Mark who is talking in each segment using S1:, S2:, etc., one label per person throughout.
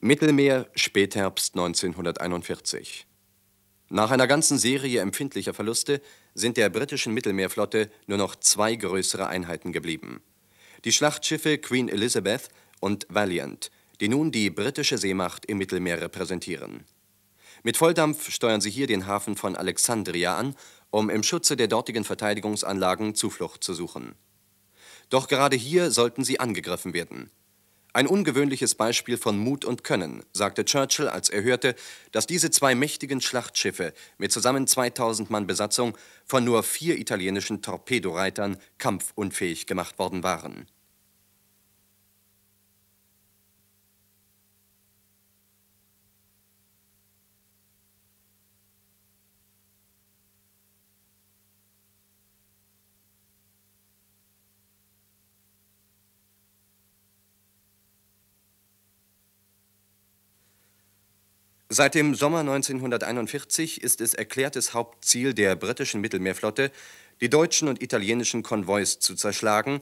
S1: Mittelmeer, Spätherbst 1941. Nach einer ganzen Serie empfindlicher Verluste sind der britischen Mittelmeerflotte nur noch zwei größere Einheiten geblieben. Die Schlachtschiffe Queen Elizabeth und Valiant, die nun die britische Seemacht im Mittelmeer repräsentieren. Mit Volldampf steuern sie hier den Hafen von Alexandria an, um im Schutze der dortigen Verteidigungsanlagen Zuflucht zu suchen. Doch gerade hier sollten sie angegriffen werden. Ein ungewöhnliches Beispiel von Mut und Können, sagte Churchill, als er hörte, dass diese zwei mächtigen Schlachtschiffe mit zusammen 2000 Mann Besatzung von nur vier italienischen Torpedoreitern kampfunfähig gemacht worden waren. Seit dem Sommer 1941 ist es erklärtes Hauptziel der britischen Mittelmeerflotte, die deutschen und italienischen Konvois zu zerschlagen,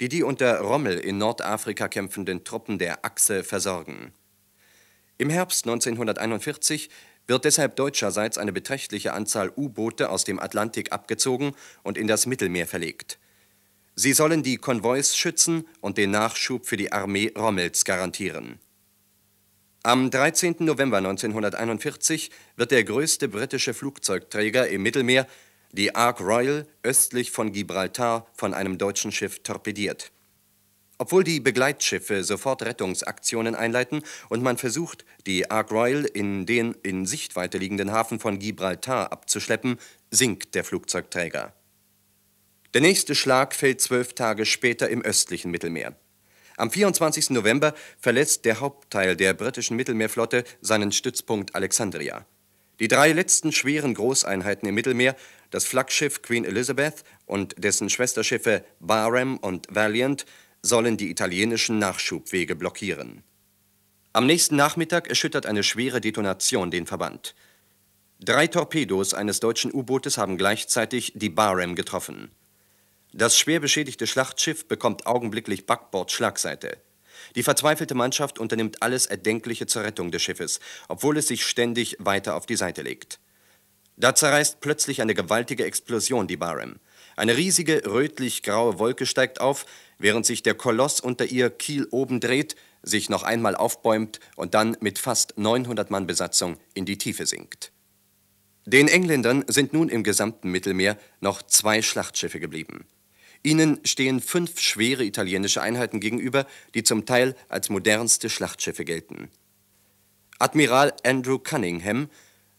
S1: die die unter Rommel in Nordafrika kämpfenden Truppen der Achse versorgen. Im Herbst 1941 wird deshalb deutscherseits eine beträchtliche Anzahl U-Boote aus dem Atlantik abgezogen und in das Mittelmeer verlegt. Sie sollen die Konvois schützen und den Nachschub für die Armee Rommels garantieren. Am 13. November 1941 wird der größte britische Flugzeugträger im Mittelmeer, die Ark Royal, östlich von Gibraltar von einem deutschen Schiff torpediert. Obwohl die Begleitschiffe sofort Rettungsaktionen einleiten und man versucht, die Ark Royal in den in Sichtweite liegenden Hafen von Gibraltar abzuschleppen, sinkt der Flugzeugträger. Der nächste Schlag fällt zwölf Tage später im östlichen Mittelmeer. Am 24. November verlässt der Hauptteil der britischen Mittelmeerflotte seinen Stützpunkt Alexandria. Die drei letzten schweren Großeinheiten im Mittelmeer, das Flaggschiff Queen Elizabeth und dessen Schwesterschiffe Barham und Valiant, sollen die italienischen Nachschubwege blockieren. Am nächsten Nachmittag erschüttert eine schwere Detonation den Verband. Drei Torpedos eines deutschen U-Bootes haben gleichzeitig die Barham getroffen. Das schwer beschädigte Schlachtschiff bekommt augenblicklich Backbord-Schlagseite. Die verzweifelte Mannschaft unternimmt alles Erdenkliche zur Rettung des Schiffes, obwohl es sich ständig weiter auf die Seite legt. Da zerreißt plötzlich eine gewaltige Explosion die Barham. Eine riesige, rötlich-graue Wolke steigt auf, während sich der Koloss unter ihr Kiel oben dreht, sich noch einmal aufbäumt und dann mit fast 900 Mann Besatzung in die Tiefe sinkt. Den Engländern sind nun im gesamten Mittelmeer noch zwei Schlachtschiffe geblieben. Ihnen stehen fünf schwere italienische Einheiten gegenüber, die zum Teil als modernste Schlachtschiffe gelten. Admiral Andrew Cunningham,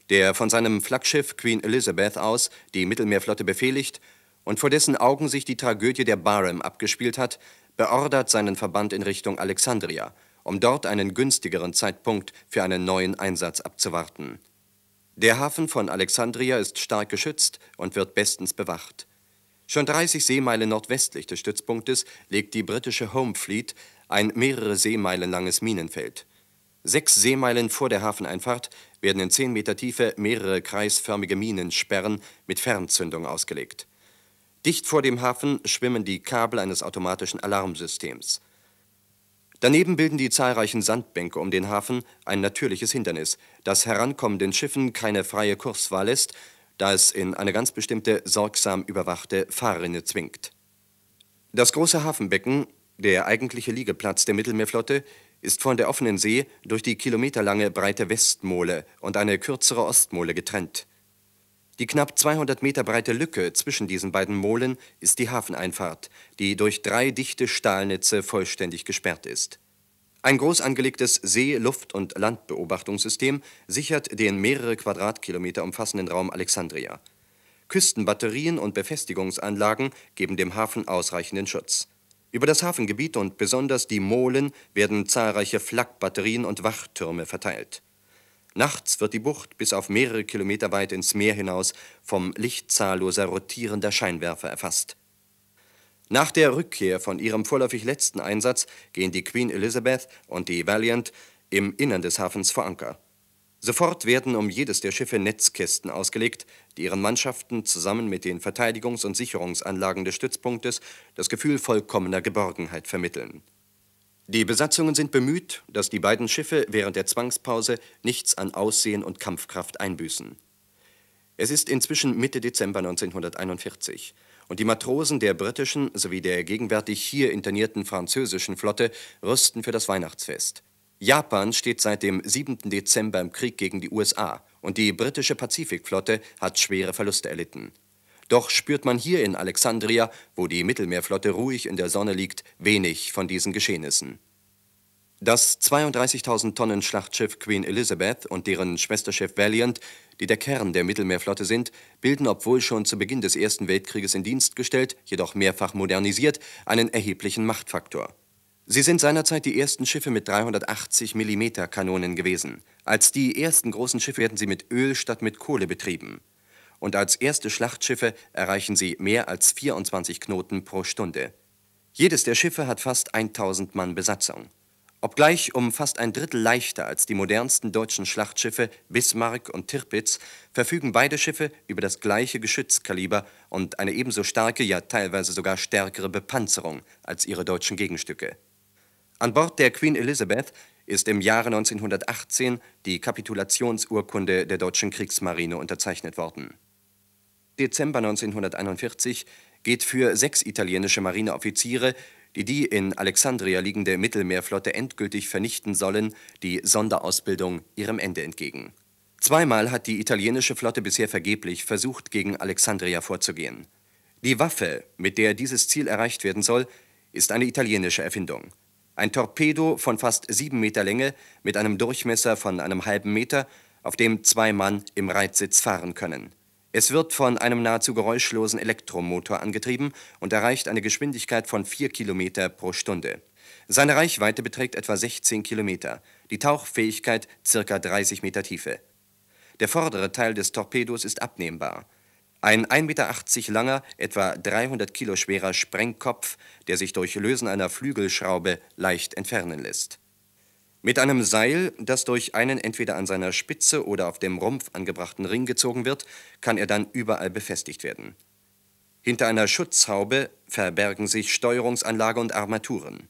S1: der von seinem Flaggschiff Queen Elizabeth aus die Mittelmeerflotte befehligt und vor dessen Augen sich die Tragödie der Barham abgespielt hat, beordert seinen Verband in Richtung Alexandria, um dort einen günstigeren Zeitpunkt für einen neuen Einsatz abzuwarten. Der Hafen von Alexandria ist stark geschützt und wird bestens bewacht. Schon 30 Seemeilen nordwestlich des Stützpunktes legt die britische Home Fleet, ein mehrere Seemeilen langes Minenfeld. Sechs Seemeilen vor der Hafeneinfahrt werden in 10 Meter Tiefe mehrere kreisförmige Minensperren mit Fernzündung ausgelegt. Dicht vor dem Hafen schwimmen die Kabel eines automatischen Alarmsystems. Daneben bilden die zahlreichen Sandbänke um den Hafen ein natürliches Hindernis, das herankommenden Schiffen keine freie Kurswahl lässt da es in eine ganz bestimmte sorgsam überwachte Fahrrinne zwingt. Das große Hafenbecken, der eigentliche Liegeplatz der Mittelmeerflotte, ist von der offenen See durch die kilometerlange breite Westmole und eine kürzere Ostmole getrennt. Die knapp 200 Meter breite Lücke zwischen diesen beiden Molen ist die Hafeneinfahrt, die durch drei dichte Stahlnetze vollständig gesperrt ist. Ein groß angelegtes See-, Luft- und Landbeobachtungssystem sichert den mehrere Quadratkilometer umfassenden Raum Alexandria. Küstenbatterien und Befestigungsanlagen geben dem Hafen ausreichenden Schutz. Über das Hafengebiet und besonders die Molen werden zahlreiche Flakbatterien und Wachtürme verteilt. Nachts wird die Bucht bis auf mehrere Kilometer weit ins Meer hinaus vom Licht zahlloser rotierender Scheinwerfer erfasst. Nach der Rückkehr von ihrem vorläufig letzten Einsatz gehen die Queen Elizabeth und die Valiant im Innern des Hafens vor Anker. Sofort werden um jedes der Schiffe Netzkästen ausgelegt, die ihren Mannschaften zusammen mit den Verteidigungs- und Sicherungsanlagen des Stützpunktes das Gefühl vollkommener Geborgenheit vermitteln. Die Besatzungen sind bemüht, dass die beiden Schiffe während der Zwangspause nichts an Aussehen und Kampfkraft einbüßen. Es ist inzwischen Mitte Dezember 1941 und die Matrosen der britischen sowie der gegenwärtig hier internierten französischen Flotte rüsten für das Weihnachtsfest. Japan steht seit dem 7. Dezember im Krieg gegen die USA und die britische Pazifikflotte hat schwere Verluste erlitten. Doch spürt man hier in Alexandria, wo die Mittelmeerflotte ruhig in der Sonne liegt, wenig von diesen Geschehnissen. Das 32.000 Tonnen Schlachtschiff Queen Elizabeth und deren Schwesterschiff Valiant, die der Kern der Mittelmeerflotte sind, bilden, obwohl schon zu Beginn des Ersten Weltkrieges in Dienst gestellt, jedoch mehrfach modernisiert, einen erheblichen Machtfaktor. Sie sind seinerzeit die ersten Schiffe mit 380 mm Kanonen gewesen. Als die ersten großen Schiffe werden sie mit Öl statt mit Kohle betrieben. Und als erste Schlachtschiffe erreichen sie mehr als 24 Knoten pro Stunde. Jedes der Schiffe hat fast 1000 Mann Besatzung. Obgleich um fast ein Drittel leichter als die modernsten deutschen Schlachtschiffe Bismarck und Tirpitz, verfügen beide Schiffe über das gleiche Geschützkaliber und eine ebenso starke, ja teilweise sogar stärkere Bepanzerung als ihre deutschen Gegenstücke. An Bord der Queen Elizabeth ist im Jahre 1918 die Kapitulationsurkunde der deutschen Kriegsmarine unterzeichnet worden. Dezember 1941 geht für sechs italienische Marineoffiziere die die in Alexandria liegende Mittelmeerflotte endgültig vernichten sollen, die Sonderausbildung ihrem Ende entgegen. Zweimal hat die italienische Flotte bisher vergeblich versucht, gegen Alexandria vorzugehen. Die Waffe, mit der dieses Ziel erreicht werden soll, ist eine italienische Erfindung. Ein Torpedo von fast sieben Meter Länge mit einem Durchmesser von einem halben Meter, auf dem zwei Mann im Reitsitz fahren können. Es wird von einem nahezu geräuschlosen Elektromotor angetrieben und erreicht eine Geschwindigkeit von 4 Kilometer pro Stunde. Seine Reichweite beträgt etwa 16 Kilometer, die Tauchfähigkeit circa 30 Meter Tiefe. Der vordere Teil des Torpedos ist abnehmbar. Ein 1,80 Meter langer, etwa 300 Kilo schwerer Sprengkopf, der sich durch Lösen einer Flügelschraube leicht entfernen lässt. Mit einem Seil, das durch einen entweder an seiner Spitze oder auf dem Rumpf angebrachten Ring gezogen wird, kann er dann überall befestigt werden. Hinter einer Schutzhaube verbergen sich Steuerungsanlage und Armaturen.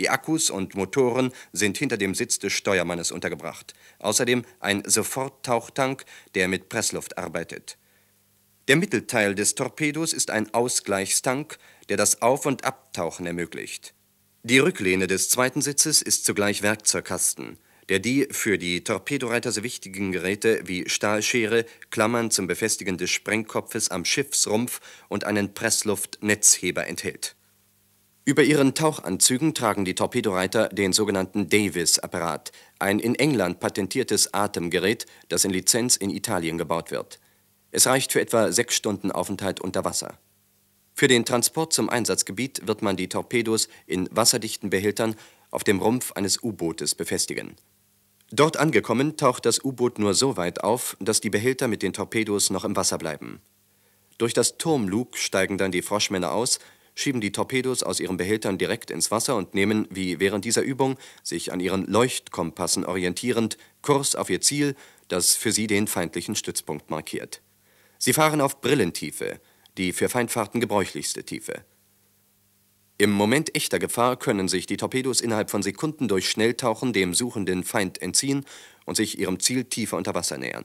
S1: Die Akkus und Motoren sind hinter dem Sitz des Steuermannes untergebracht. Außerdem ein Soforttauchtank, der mit Pressluft arbeitet. Der Mittelteil des Torpedos ist ein Ausgleichstank, der das Auf- und Abtauchen ermöglicht. Die Rücklehne des zweiten Sitzes ist zugleich Werkzeugkasten, der die für die Torpedoreiter so wichtigen Geräte wie Stahlschere, Klammern zum Befestigen des Sprengkopfes am Schiffsrumpf und einen Pressluftnetzheber enthält. Über ihren Tauchanzügen tragen die Torpedoreiter den sogenannten Davis-Apparat, ein in England patentiertes Atemgerät, das in Lizenz in Italien gebaut wird. Es reicht für etwa sechs Stunden Aufenthalt unter Wasser. Für den Transport zum Einsatzgebiet wird man die Torpedos in wasserdichten Behältern auf dem Rumpf eines U-Bootes befestigen. Dort angekommen taucht das U-Boot nur so weit auf, dass die Behälter mit den Torpedos noch im Wasser bleiben. Durch das Turmlug steigen dann die Froschmänner aus, schieben die Torpedos aus ihren Behältern direkt ins Wasser und nehmen, wie während dieser Übung, sich an ihren Leuchtkompassen orientierend, Kurs auf ihr Ziel, das für sie den feindlichen Stützpunkt markiert. Sie fahren auf Brillentiefe, die für Feindfahrten gebräuchlichste Tiefe. Im Moment echter Gefahr können sich die Torpedos innerhalb von Sekunden durch Schnelltauchen dem suchenden Feind entziehen und sich ihrem Ziel tiefer unter Wasser nähern.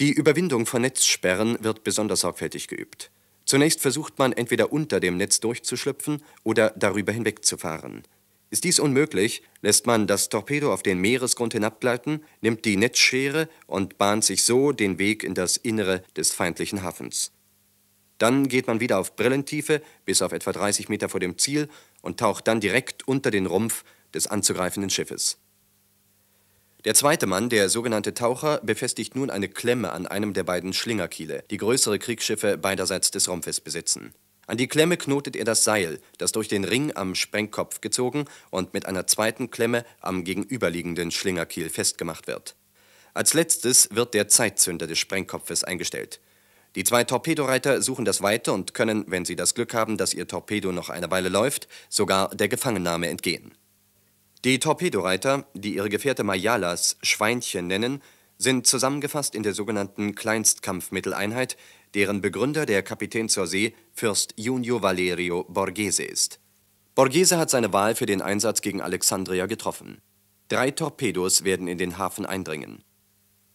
S1: Die Überwindung von Netzsperren wird besonders sorgfältig geübt. Zunächst versucht man entweder unter dem Netz durchzuschlüpfen oder darüber hinwegzufahren. Ist dies unmöglich, lässt man das Torpedo auf den Meeresgrund hinabgleiten, nimmt die Netzschere und bahnt sich so den Weg in das Innere des feindlichen Hafens. Dann geht man wieder auf Brillentiefe bis auf etwa 30 Meter vor dem Ziel und taucht dann direkt unter den Rumpf des anzugreifenden Schiffes. Der zweite Mann, der sogenannte Taucher, befestigt nun eine Klemme an einem der beiden Schlingerkiele, die größere Kriegsschiffe beiderseits des Rumpfes besitzen. An die Klemme knotet er das Seil, das durch den Ring am Sprengkopf gezogen und mit einer zweiten Klemme am gegenüberliegenden Schlingerkiel festgemacht wird. Als letztes wird der Zeitzünder des Sprengkopfes eingestellt. Die zwei Torpedoreiter suchen das Weite und können, wenn sie das Glück haben, dass ihr Torpedo noch eine Weile läuft, sogar der Gefangennahme entgehen. Die Torpedoreiter, die ihre Gefährte Mayalas Schweinchen nennen, sind zusammengefasst in der sogenannten Kleinstkampfmitteleinheit, deren Begründer der Kapitän zur See, Fürst Junio Valerio Borghese ist. Borghese hat seine Wahl für den Einsatz gegen Alexandria getroffen. Drei Torpedos werden in den Hafen eindringen.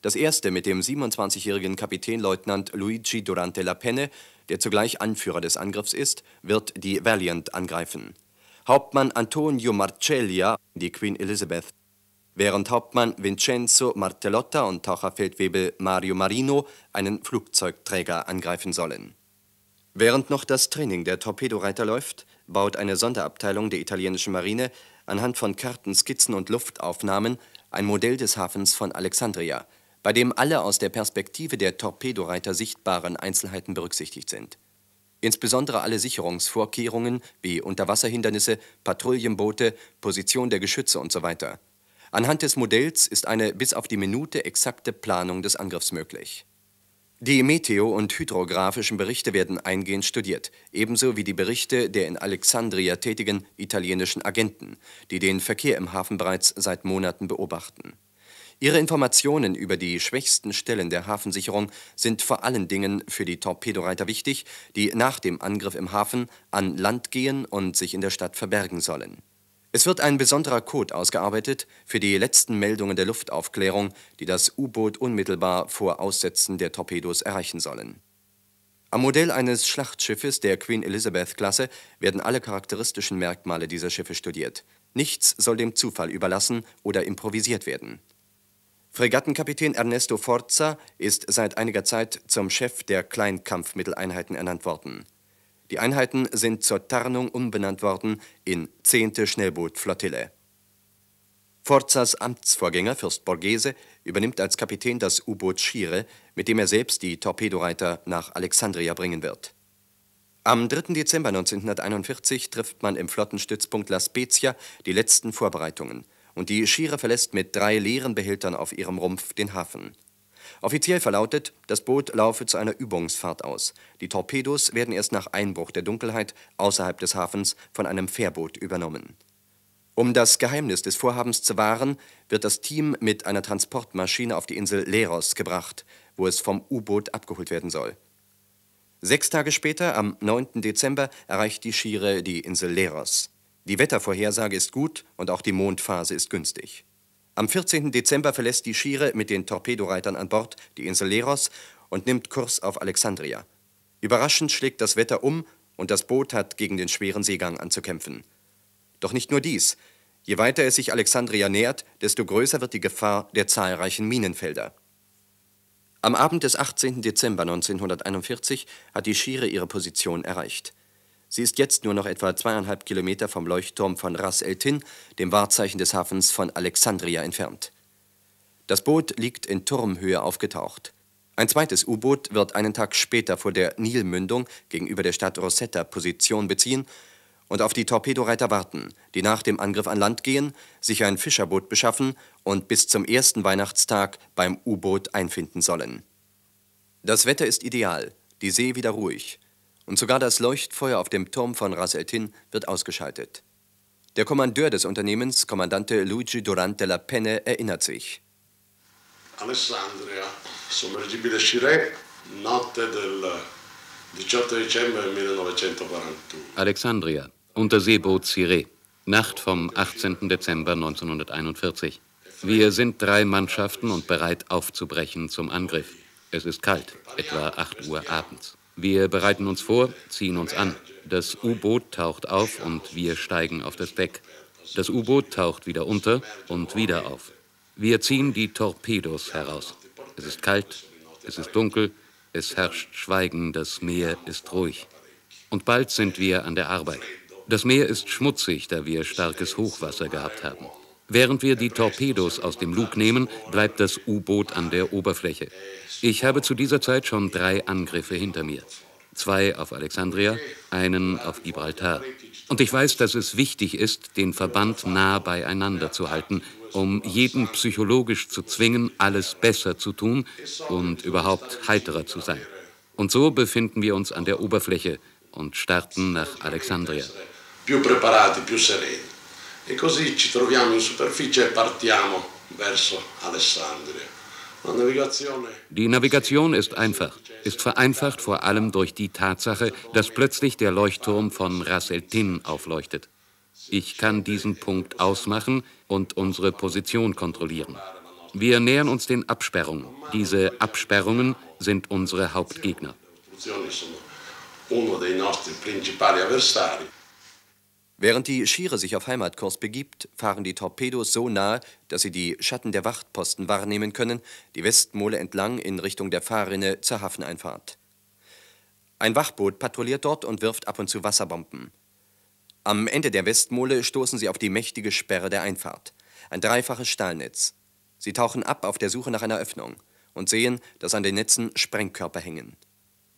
S1: Das erste mit dem 27-jährigen Kapitänleutnant Luigi Durante La Penne, der zugleich Anführer des Angriffs ist, wird die Valiant angreifen. Hauptmann Antonio Marcellia, die Queen Elizabeth, während Hauptmann Vincenzo Martellotta und Taucherfeldwebel Mario Marino einen Flugzeugträger angreifen sollen. Während noch das Training der Torpedoreiter läuft, baut eine Sonderabteilung der italienischen Marine anhand von Karten, Skizzen und Luftaufnahmen ein Modell des Hafens von Alexandria – bei dem alle aus der Perspektive der Torpedoreiter sichtbaren Einzelheiten berücksichtigt sind. Insbesondere alle Sicherungsvorkehrungen wie Unterwasserhindernisse, Patrouillenboote, Position der Geschütze usw. So Anhand des Modells ist eine bis auf die Minute exakte Planung des Angriffs möglich. Die meteo- und hydrographischen Berichte werden eingehend studiert, ebenso wie die Berichte der in Alexandria tätigen italienischen Agenten, die den Verkehr im Hafen bereits seit Monaten beobachten. Ihre Informationen über die schwächsten Stellen der Hafensicherung sind vor allen Dingen für die Torpedoreiter wichtig, die nach dem Angriff im Hafen an Land gehen und sich in der Stadt verbergen sollen. Es wird ein besonderer Code ausgearbeitet für die letzten Meldungen der Luftaufklärung, die das U-Boot unmittelbar vor Aussetzen der Torpedos erreichen sollen. Am Modell eines Schlachtschiffes der Queen Elizabeth-Klasse werden alle charakteristischen Merkmale dieser Schiffe studiert. Nichts soll dem Zufall überlassen oder improvisiert werden. Fregattenkapitän Ernesto Forza ist seit einiger Zeit zum Chef der Kleinkampfmitteleinheiten ernannt worden. Die Einheiten sind zur Tarnung umbenannt worden in 10. Schnellbootflottille. Forzas Amtsvorgänger, Fürst Borghese, übernimmt als Kapitän das U-Boot Schiere, mit dem er selbst die Torpedoreiter nach Alexandria bringen wird. Am 3. Dezember 1941 trifft man im Flottenstützpunkt La Spezia die letzten Vorbereitungen und die Schiere verlässt mit drei leeren Behältern auf ihrem Rumpf den Hafen. Offiziell verlautet, das Boot laufe zu einer Übungsfahrt aus. Die Torpedos werden erst nach Einbruch der Dunkelheit außerhalb des Hafens von einem Fährboot übernommen. Um das Geheimnis des Vorhabens zu wahren, wird das Team mit einer Transportmaschine auf die Insel Leros gebracht, wo es vom U-Boot abgeholt werden soll. Sechs Tage später, am 9. Dezember, erreicht die Schiere die Insel Leros. Die Wettervorhersage ist gut und auch die Mondphase ist günstig. Am 14. Dezember verlässt die Schiere mit den Torpedoreitern an Bord die Insel Leros und nimmt Kurs auf Alexandria. Überraschend schlägt das Wetter um und das Boot hat gegen den schweren Seegang anzukämpfen. Doch nicht nur dies. Je weiter es sich Alexandria nähert, desto größer wird die Gefahr der zahlreichen Minenfelder. Am Abend des 18. Dezember 1941 hat die Schiere ihre Position erreicht. Sie ist jetzt nur noch etwa zweieinhalb Kilometer vom Leuchtturm von Ras El Tin, dem Wahrzeichen des Hafens von Alexandria, entfernt. Das Boot liegt in Turmhöhe aufgetaucht. Ein zweites U-Boot wird einen Tag später vor der Nilmündung gegenüber der Stadt Rosetta Position beziehen und auf die Torpedoreiter warten, die nach dem Angriff an Land gehen, sich ein Fischerboot beschaffen und bis zum ersten Weihnachtstag beim U-Boot einfinden sollen. Das Wetter ist ideal, die See wieder ruhig, und sogar das Leuchtfeuer auf dem Turm von Ras El Tin wird ausgeschaltet. Der Kommandeur des Unternehmens, Kommandante Luigi Durante la Penne, erinnert sich.
S2: Alessandria, sommergibile Chiré, Notte del 18 Dezember 1941.
S1: Alexandria,
S3: Unterseeboot Ciré, Nacht vom 18. Dezember 1941. Wir sind drei Mannschaften und bereit aufzubrechen zum Angriff. Es ist kalt, etwa 8 Uhr abends. Wir bereiten uns vor, ziehen uns an. Das U-Boot taucht auf und wir steigen auf das Deck. Das U-Boot taucht wieder unter und wieder auf. Wir ziehen die Torpedos heraus. Es ist kalt, es ist dunkel, es herrscht Schweigen, das Meer ist ruhig. Und bald sind wir an der Arbeit. Das Meer ist schmutzig, da wir starkes Hochwasser gehabt haben. Während wir die Torpedos aus dem Lug nehmen, bleibt das U-Boot an der Oberfläche. Ich habe zu dieser Zeit schon drei Angriffe hinter mir. Zwei auf Alexandria, einen auf Gibraltar. Und ich weiß, dass es wichtig ist, den Verband nah beieinander zu halten, um jeden psychologisch zu zwingen, alles besser zu tun und überhaupt heiterer zu sein. Und so befinden wir uns an der Oberfläche und starten nach Alexandria.
S2: Più preparati, più sereni. E così ci troviamo in superficie e partiamo verso Alessandria.
S3: Die Navigation ist einfach, ist vereinfacht vor allem durch die Tatsache, dass plötzlich der Leuchtturm von Ras el Tin aufleuchtet. Ich kann diesen Punkt ausmachen und unsere Position kontrollieren. Wir nähern uns den Absperrungen. Diese Absperrungen sind unsere
S1: Hauptgegner. Während die Schiere sich auf Heimatkurs begibt, fahren die Torpedos so nahe, dass sie die Schatten der Wachtposten wahrnehmen können, die Westmole entlang in Richtung der Fahrrinne zur Hafeneinfahrt. Ein Wachboot patrouilliert dort und wirft ab und zu Wasserbomben. Am Ende der Westmole stoßen sie auf die mächtige Sperre der Einfahrt. Ein dreifaches Stahlnetz. Sie tauchen ab auf der Suche nach einer Öffnung und sehen, dass an den Netzen Sprengkörper hängen.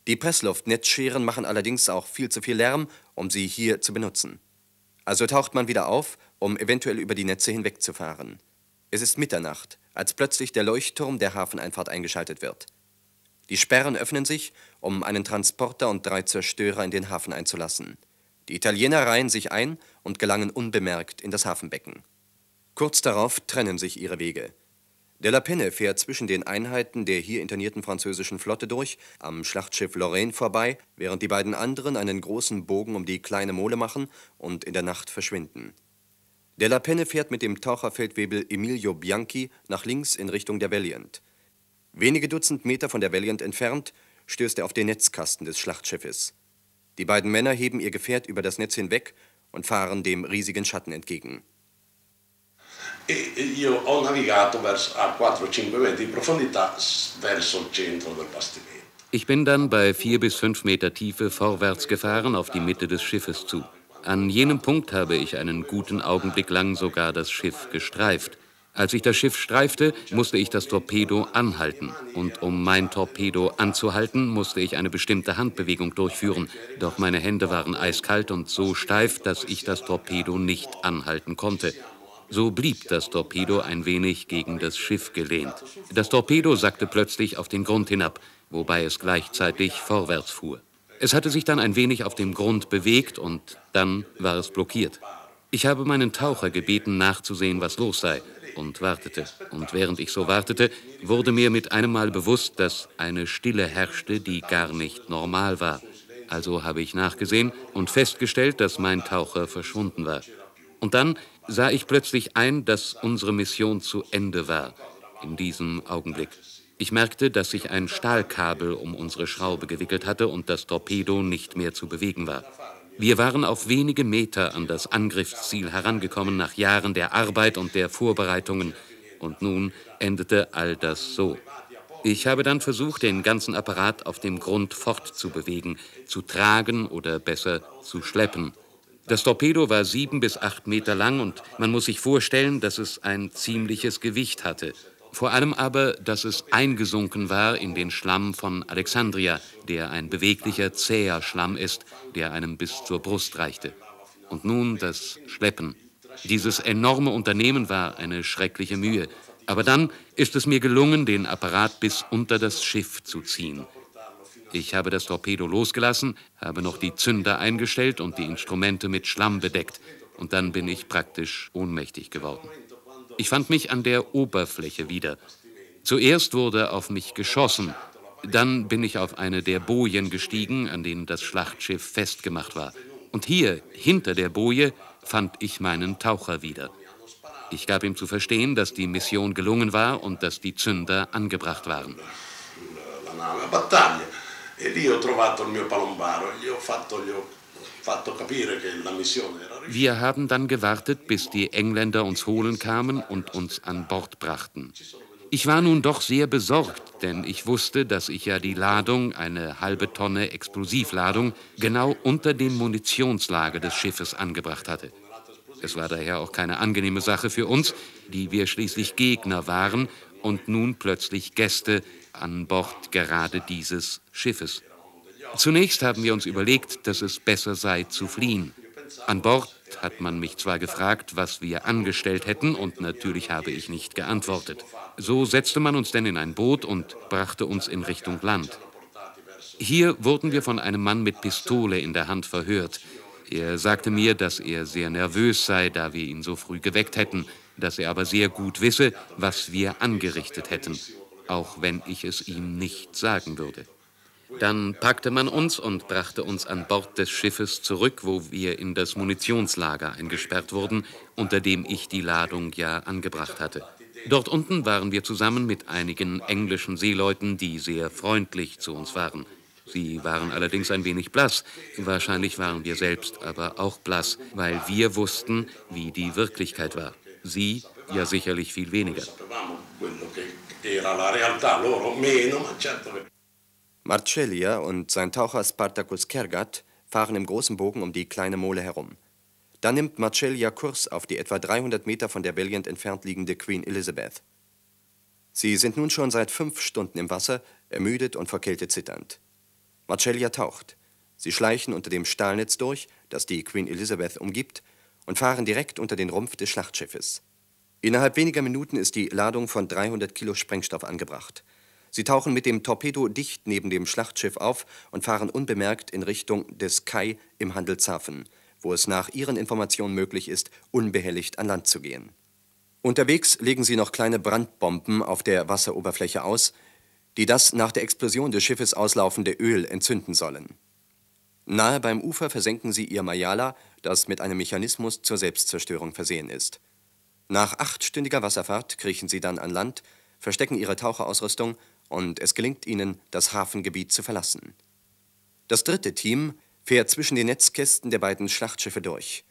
S1: Die Pressluftnetzscheren machen allerdings auch viel zu viel Lärm, um sie hier zu benutzen. Also taucht man wieder auf, um eventuell über die Netze hinwegzufahren. Es ist Mitternacht, als plötzlich der Leuchtturm der Hafeneinfahrt eingeschaltet wird. Die Sperren öffnen sich, um einen Transporter und drei Zerstörer in den Hafen einzulassen. Die Italiener reihen sich ein und gelangen unbemerkt in das Hafenbecken. Kurz darauf trennen sich ihre Wege. Der la Penne fährt zwischen den Einheiten der hier internierten französischen Flotte durch, am Schlachtschiff Lorraine vorbei, während die beiden anderen einen großen Bogen um die kleine Mole machen und in der Nacht verschwinden. Der la Penne fährt mit dem Taucherfeldwebel Emilio Bianchi nach links in Richtung der Valiant. Wenige Dutzend Meter von der Valiant entfernt stößt er auf den Netzkasten des Schlachtschiffes. Die beiden Männer heben ihr Gefährt über das Netz hinweg und fahren dem riesigen Schatten entgegen.
S2: E, e io ho navigato verso, a 4-5 metri di profondità verso il centro del bastimento.
S3: Ich bin dann bei vier bis fünf Meter Tiefe vorwärts gefahren auf die Mitte des Schiffes zu. An jenem Punkt habe ich einen guten Augenblick lang sogar das Schiff gestreift. Als ich das Schiff streifte, musste ich das Torpedo anhalten. Und um mein Torpedo anzuhalten, musste ich eine bestimmte Handbewegung durchführen. Doch meine Hände waren eiskalt und so steif, dass ich das Torpedo nicht anhalten konnte. So blieb das Torpedo ein wenig gegen das Schiff gelehnt. Das Torpedo sackte plötzlich auf den Grund hinab, wobei es gleichzeitig vorwärts fuhr. Es hatte sich dann ein wenig auf dem Grund bewegt und dann war es blockiert. Ich habe meinen Taucher gebeten, nachzusehen, was los sei, und wartete. Und während ich so wartete, wurde mir mit einem Mal bewusst, dass eine Stille herrschte, die gar nicht normal war. Also habe ich nachgesehen und festgestellt, dass mein Taucher verschwunden war. Und dann sah ich plötzlich ein, dass unsere Mission zu Ende war, in diesem Augenblick. Ich merkte, dass sich ein Stahlkabel um unsere Schraube gewickelt hatte und das Torpedo nicht mehr zu bewegen war. Wir waren auf wenige Meter an das Angriffsziel herangekommen nach Jahren der Arbeit und der Vorbereitungen. Und nun endete all das so. Ich habe dann versucht, den ganzen Apparat auf dem Grund fortzubewegen, zu tragen oder besser zu schleppen. Das Torpedo war sieben bis acht Meter lang und man muss sich vorstellen, dass es ein ziemliches Gewicht hatte. Vor allem aber, dass es eingesunken war in den Schlamm von Alexandria, der ein beweglicher, zäher Schlamm ist, der einem bis zur Brust reichte. Und nun das Schleppen. Dieses enorme Unternehmen war eine schreckliche Mühe. Aber dann ist es mir gelungen, den Apparat bis unter das Schiff zu ziehen. Ich habe das Torpedo losgelassen, habe noch die Zünder eingestellt und die Instrumente mit Schlamm bedeckt. Und dann bin ich praktisch ohnmächtig geworden. Ich fand mich an der Oberfläche wieder. Zuerst wurde auf mich geschossen. Dann bin ich auf eine der Bojen gestiegen, an denen das Schlachtschiff festgemacht war. Und hier, hinter der Boje, fand ich meinen Taucher wieder. Ich gab ihm zu verstehen, dass die Mission gelungen war und dass die Zünder angebracht waren.
S2: Una, una, una battaglia e lì ho trovato il mio palombaro, gli ho fatto, gli ho
S3: Wir haben dann gewartet, bis die Engländer uns holen kamen und uns an Bord brachten. Ich war nun doch sehr besorgt, denn ich wusste, dass ich ja die Ladung, eine halbe Tonne Explosivladung, genau unter dem Munitionslager des Schiffes angebracht hatte. Es war daher auch keine angenehme Sache für uns, die wir schließlich Gegner waren und nun plötzlich Gäste an Bord gerade dieses Schiffes. Zunächst haben wir uns überlegt, dass es besser sei, zu fliehen. An Bord hat man mich zwar gefragt, was wir angestellt hätten, und natürlich habe ich nicht geantwortet. So setzte man uns denn in ein Boot und brachte uns in Richtung Land. Hier wurden wir von einem Mann mit Pistole in der Hand verhört. Er sagte mir, dass er sehr nervös sei, da wir ihn so früh geweckt hätten, dass er aber sehr gut wisse, was wir angerichtet hätten auch wenn ich es ihm nicht sagen würde. Dann packte man uns und brachte uns an Bord des Schiffes zurück, wo wir in das Munitionslager eingesperrt wurden, unter dem ich die Ladung ja angebracht hatte. Dort unten waren wir zusammen mit einigen englischen Seeleuten, die sehr freundlich zu uns waren. Sie waren allerdings ein wenig blass. Wahrscheinlich waren wir selbst aber auch blass, weil wir wussten, wie die Wirklichkeit war. Sie ja sicherlich viel weniger
S2: era la realtà, loro meno, ma certo.
S1: Marcellia und sein Taucher Spartacus Kergat fahren im großen Bogen um die kleine Mole herum. Dann nimmt Marcellia Kurs auf die etwa 300 Meter von der Valiant entfernt liegende Queen Elizabeth. Sie sind nun schon seit fünf Stunden im Wasser, ermüdet und vor Kälte zitternd. Marcellia taucht. Sie schleichen unter dem Stahlnetz durch, das die Queen Elizabeth umgibt, und fahren direkt unter den Rumpf des Schlachtschiffes. Innerhalb weniger Minuten ist die Ladung von 300 Kilo Sprengstoff angebracht. Sie tauchen mit dem Torpedo dicht neben dem Schlachtschiff auf und fahren unbemerkt in Richtung des Kai im Handelshafen, wo es nach ihren Informationen möglich ist, unbehelligt an Land zu gehen. Unterwegs legen sie noch kleine Brandbomben auf der Wasseroberfläche aus, die das nach der Explosion des Schiffes auslaufende Öl entzünden sollen. Nahe beim Ufer versenken sie ihr Mayala, das mit einem Mechanismus zur Selbstzerstörung versehen ist. Nach achtstündiger Wasserfahrt kriechen sie dann an Land, verstecken ihre Taucherausrüstung und es gelingt ihnen, das Hafengebiet zu verlassen. Das dritte Team fährt zwischen den Netzkästen der beiden Schlachtschiffe durch.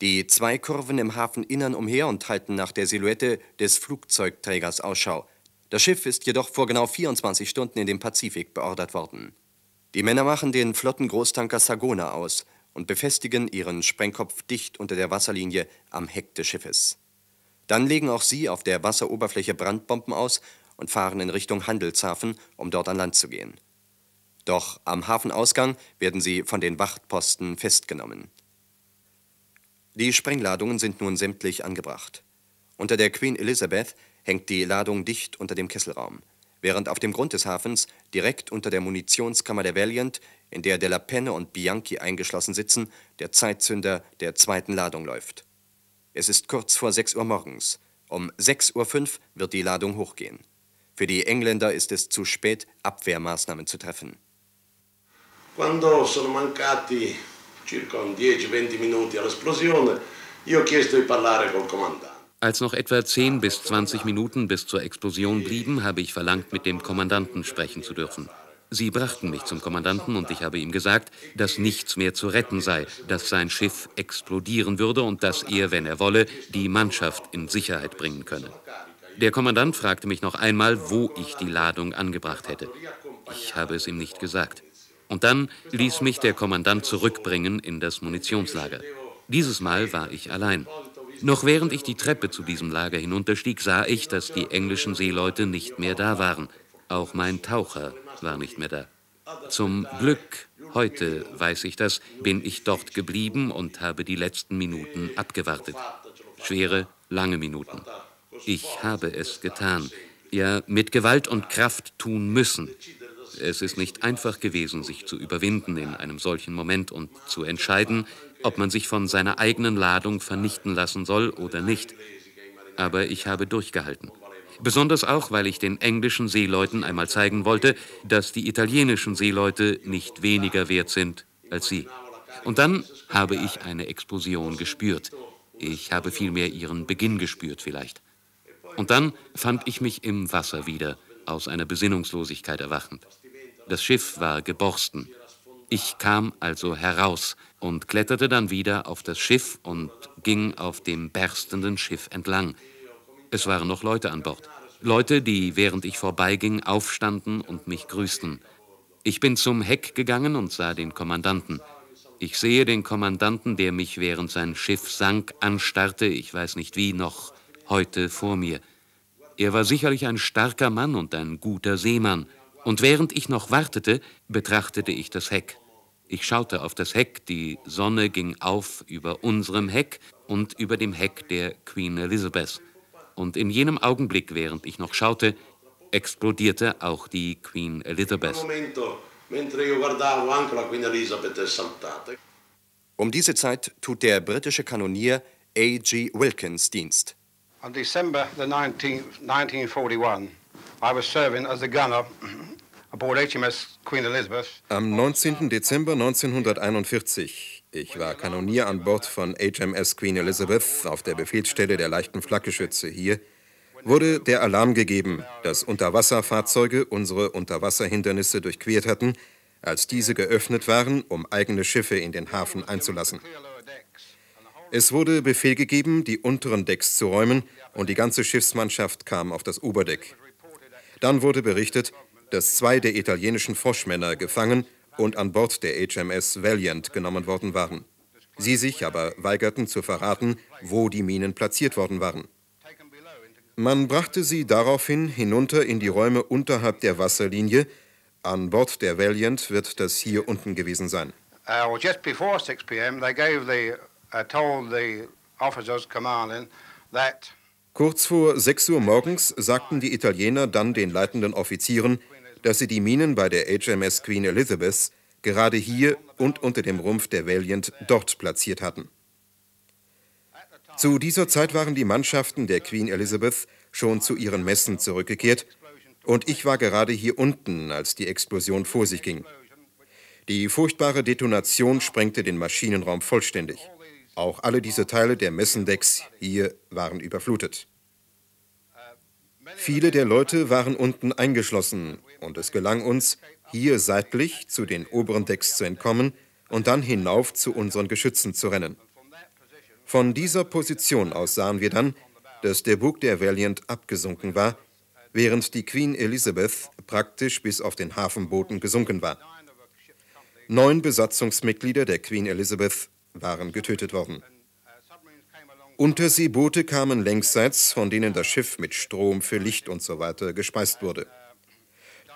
S1: Die zwei kurven im Hafeninnern umher und halten nach der Silhouette des Flugzeugträgers Ausschau. Das Schiff ist jedoch vor genau 24 Stunden in den Pazifik beordert worden. Die Männer machen den flotten Großtanker Sagona aus und befestigen ihren Sprengkopf dicht unter der Wasserlinie am Heck des Schiffes. Dann legen auch sie auf der Wasseroberfläche Brandbomben aus und fahren in Richtung Handelshafen, um dort an Land zu gehen. Doch am Hafenausgang werden sie von den Wachtposten festgenommen. Die Sprengladungen sind nun sämtlich angebracht. Unter der Queen Elizabeth hängt die Ladung dicht unter dem Kesselraum, während auf dem Grund des Hafens, direkt unter der Munitionskammer der Valiant, in der De Penne und Bianchi eingeschlossen sitzen, der Zeitzünder der zweiten Ladung läuft. Es ist kurz vor 6 Uhr morgens. Um 6.05 Uhr wird die Ladung hochgehen. Für die Engländer ist es zu spät, Abwehrmaßnahmen zu treffen.
S2: Quando sono mancati circa 10-20 minuti all'esplosione, io ho chiesto di parlare col comandante.
S3: Als noch etwa 10 bis 20 Minuten bis zur Explosion blieben, habe ich verlangt, mit dem Kommandanten sprechen zu dürfen. Sie brachten mich zum Kommandanten und ich habe ihm gesagt, dass nichts mehr zu retten sei, dass sein Schiff explodieren würde und dass er, wenn er wolle, die Mannschaft in Sicherheit bringen könne. Der Kommandant fragte mich noch einmal, wo ich die Ladung angebracht hätte. Ich habe es ihm nicht gesagt. Und dann ließ mich der Kommandant zurückbringen in das Munitionslager. Dieses Mal war ich allein. Noch während ich die Treppe zu diesem Lager hinunterstieg, sah ich, dass die englischen Seeleute nicht mehr da waren. Auch mein Taucher war nicht mehr da. Zum Glück, heute weiß ich das, bin ich dort geblieben und habe die letzten Minuten abgewartet. Schwere, lange Minuten. Ich habe es getan. Ja, mit Gewalt und Kraft tun müssen. Es ist nicht einfach gewesen, sich zu überwinden in einem solchen Moment und zu entscheiden, ob man sich von seiner eigenen Ladung vernichten lassen soll oder nicht. Aber ich habe durchgehalten. Besonders auch, weil ich den englischen Seeleuten einmal zeigen wollte, dass die italienischen Seeleute nicht weniger wert sind als sie. Und dann habe ich eine Explosion gespürt. Ich habe vielmehr ihren Beginn gespürt vielleicht. Und dann fand ich mich im Wasser wieder, aus einer Besinnungslosigkeit erwachend. Das Schiff war geborsten. Ich kam also heraus und kletterte dann wieder auf das Schiff und ging auf dem berstenden Schiff entlang. Es waren noch Leute an Bord. Leute, die, während ich vorbeiging, aufstanden und mich grüßten. Ich bin zum Heck gegangen und sah den Kommandanten. Ich sehe den Kommandanten, der mich, während sein Schiff sank, anstarrte, ich weiß nicht wie, noch heute vor mir. Er war sicherlich ein starker Mann und ein guter Seemann. Und während ich noch wartete, betrachtete ich das Heck. Ich schaute auf das Heck, die Sonne ging auf über unserem Heck und über dem Heck der Queen Elizabeth und in jenem Augenblick, während ich noch schaute, explodierte auch die Queen Elizabeth.
S1: Um diese Zeit tut der britische Kanonier A.G. Wilkins Dienst.
S4: On December 19, 1941, I was serving as a gunner aboard HMS Queen Elizabeth. Am 19. Dezember 1941 ich war Kanonier an Bord von HMS Queen Elizabeth auf der Befehlsstelle der leichten Flaggeschütze hier, wurde der Alarm gegeben, dass Unterwasserfahrzeuge unsere Unterwasserhindernisse durchquert hatten, als diese geöffnet waren, um eigene Schiffe in den Hafen einzulassen. Es wurde Befehl gegeben, die unteren Decks zu räumen, und die ganze Schiffsmannschaft kam auf das Oberdeck. Dann wurde berichtet, dass zwei der italienischen Froschmänner gefangen und an Bord der HMS Valiant genommen worden waren. Sie sich aber weigerten zu verraten, wo die Minen platziert worden waren. Man brachte sie daraufhin hinunter in die Räume unterhalb der Wasserlinie. An Bord der Valiant wird das hier unten gewesen sein. Uh, well, just before 6 p.m. they gave the uh, told the officers commanding that Kurz vor 6 Uhr morgens sagten die Italiener dann den leitenden Offizieren, dass sie die Minen bei der HMS Queen Elizabeth gerade hier und unter dem Rumpf der Valiant dort platziert hatten. Zu dieser Zeit waren die Mannschaften der Queen Elizabeth schon zu ihren Messen zurückgekehrt und ich war gerade hier unten, als die Explosion vor sich ging. Die furchtbare Detonation sprengte den Maschinenraum vollständig. Auch alle diese Teile der Messendecks hier waren überflutet. Viele der Leute waren unten eingeschlossen und es gelang uns, hier seitlich zu den oberen Decks zu entkommen und dann hinauf zu unseren Geschützen zu rennen. Von dieser Position aus sahen wir dann, dass der Bug der Valiant abgesunken war, während die Queen Elizabeth praktisch bis auf den Hafenboden gesunken war. Neun Besatzungsmitglieder der Queen Elizabeth waren getötet worden. Unterseeboote kamen längsseits, von denen das Schiff mit Strom für Licht usw. So gespeist wurde.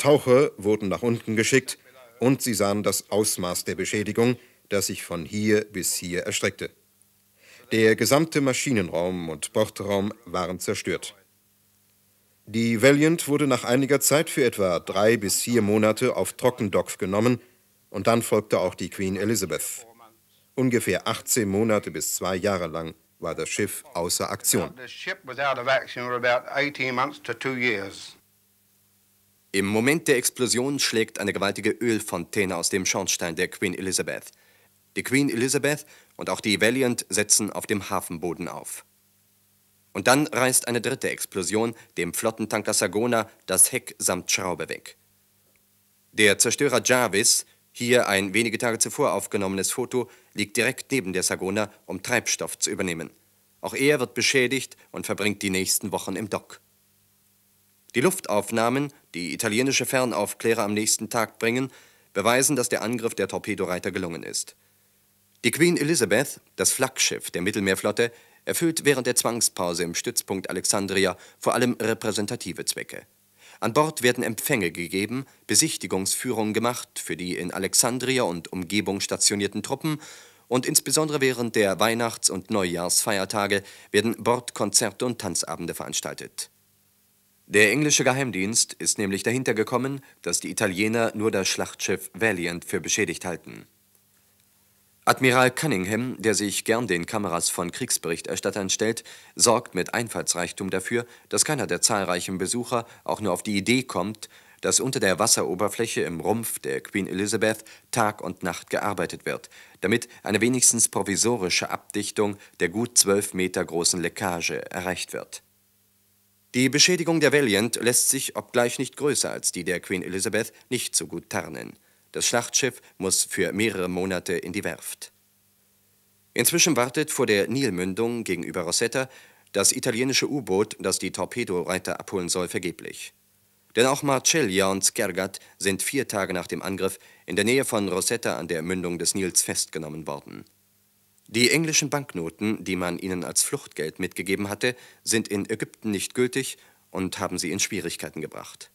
S4: Taucher wurden nach unten geschickt und sie sahen das Ausmaß der Beschädigung, das sich von hier bis hier erstreckte. Der gesamte Maschinenraum und Bordraum waren zerstört. Die Valiant wurde nach einiger Zeit für etwa drei bis vier Monate auf Trockendock genommen und dann folgte auch die Queen Elizabeth. Ungefähr 18 Monate bis
S1: zwei Jahre lang war das Schiff außer Aktion. Im Moment der Explosion schlägt eine gewaltige Ölfontäne aus dem Schornstein der Queen Elizabeth. Die Queen Elizabeth und auch die Valiant setzen auf dem Hafenboden auf. Und dann reißt eine dritte Explosion dem Flottentanker Sagona das Heck samt Schraube weg. Der Zerstörer Jarvis, hier ein wenige Tage zuvor aufgenommenes Foto, liegt direkt neben der Sagona, um Treibstoff zu übernehmen. Auch er wird beschädigt und verbringt die nächsten Wochen im Dock. Die Luftaufnahmen, die italienische Fernaufklärer am nächsten Tag bringen, beweisen, dass der Angriff der Torpedoreiter gelungen ist. Die Queen Elizabeth, das Flaggschiff der Mittelmeerflotte, erfüllt während der Zwangspause im Stützpunkt Alexandria vor allem repräsentative Zwecke. An Bord werden Empfänge gegeben, Besichtigungsführungen gemacht für die in Alexandria und Umgebung stationierten Truppen und insbesondere während der Weihnachts- und Neujahrsfeiertage werden Bordkonzerte und Tanzabende veranstaltet. Der englische Geheimdienst ist nämlich dahinter gekommen, dass die Italiener nur das Schlachtschiff Valiant für beschädigt halten. Admiral Cunningham, der sich gern den Kameras von Kriegsberichterstattern stellt, sorgt mit Einfallsreichtum dafür, dass keiner der zahlreichen Besucher auch nur auf die Idee kommt, dass unter der Wasseroberfläche im Rumpf der Queen Elizabeth Tag und Nacht gearbeitet wird, damit eine wenigstens provisorische Abdichtung der gut zwölf Meter großen Leckage erreicht wird. Die Beschädigung der Valiant lässt sich, obgleich nicht größer als die der Queen Elizabeth, nicht so gut tarnen. Das Schlachtschiff muss für mehrere Monate in die Werft. Inzwischen wartet vor der Nilmündung gegenüber Rosetta das italienische U-Boot, das die Torpedoreiter abholen soll, vergeblich. Denn auch Marcellia und Skergat sind vier Tage nach dem Angriff in der Nähe von Rosetta an der Mündung des Nils festgenommen worden. Die englischen Banknoten, die man ihnen als Fluchtgeld mitgegeben hatte, sind in Ägypten nicht gültig und haben sie in Schwierigkeiten gebracht.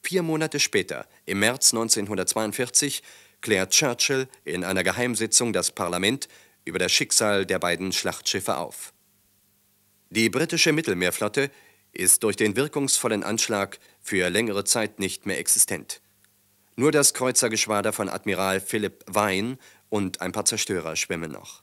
S1: Vier Monate später, im März 1942, klärt Churchill in einer Geheimsitzung das Parlament über das Schicksal der beiden Schlachtschiffe auf. Die britische Mittelmeerflotte ist durch den wirkungsvollen Anschlag für längere Zeit nicht mehr existent. Nur das Kreuzergeschwader von Admiral Philip Vine und ein paar Zerstörer schwimmen noch.